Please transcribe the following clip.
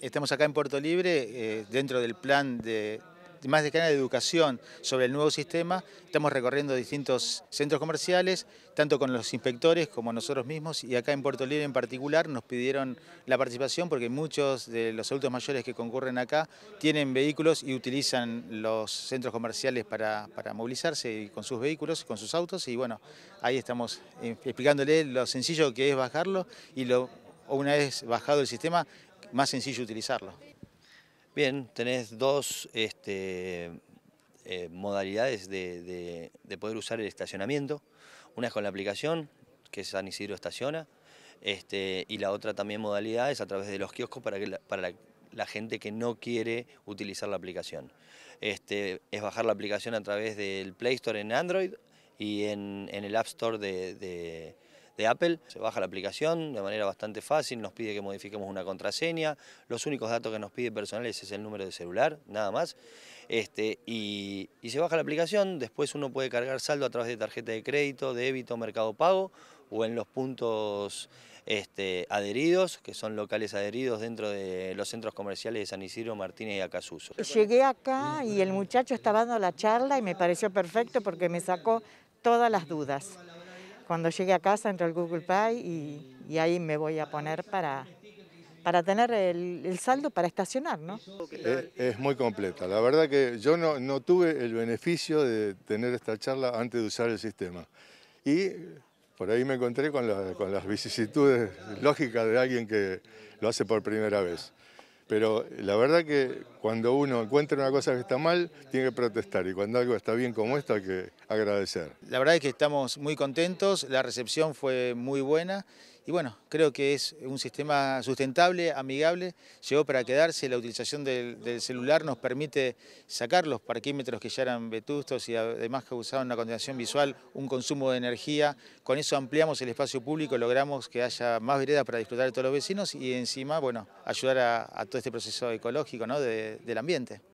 Estamos acá en Puerto Libre, eh, dentro del plan de más de canal de educación sobre el nuevo sistema. Estamos recorriendo distintos centros comerciales, tanto con los inspectores como nosotros mismos, y acá en Puerto Libre en particular nos pidieron la participación porque muchos de los adultos mayores que concurren acá tienen vehículos y utilizan los centros comerciales para, movilizarse con sus vehículos, con sus autos, y bueno, ahí estamos eh, explicándoles lo sencillo que es bajarlo y una vez bajado el sistema, más sencillo utilizarlo. Bien, tenés dos este, eh, modalidades de, poder usar el estacionamiento. Una es con la aplicación, que San Isidro Estaciona, este, y la otra también modalidad es a través de los kioscos para, que la, para gente que no quiere utilizar la aplicación. Este, es bajar la aplicación a través del Play Store en Android y en, el App Store de de Apple. Se baja la aplicación de manera bastante fácil, nos pide que modifiquemos una contraseña, los únicos datos que nos pide personales es el número de celular, nada más. Este, y, se baja la aplicación, después uno puede cargar saldo a través de tarjeta de crédito, débito, mercado pago o en los puntos este, adheridos, que son locales adheridos dentro de los centros comerciales de San Isidro, Martínez y Acasuso. Llegué acá y el muchacho estaba dando la charla y me pareció perfecto porque me sacó todas las dudas cuando llegue a casa entro al Google Pay y, ahí me voy a poner para, tener el, saldo para estacionar, ¿no? Es, muy completa. La verdad que yo no, tuve el beneficio de tener esta charla antes de usar el sistema. Y por ahí me encontré con las vicisitudes lógicas de alguien que lo hace por primera vez. Pero la verdad que cuando uno encuentra una cosa que está mal, tiene que protestar. Y cuando algo está bien como esto, hay que agradecer. La verdad es que estamos muy contentos, la recepción fue muy buena y bueno, creo que es un sistema sustentable, amigable, llegó para quedarse, la utilización del, celular nos permite sacar los parquímetros que ya eran vetustos y además que usaban una contaminación visual, un consumo de energía, con eso ampliamos el espacio público, logramos que haya más veredas para disfrutar de todos los vecinos y encima, bueno, ayudar a, todo este proceso ecológico ¿no? del ambiente.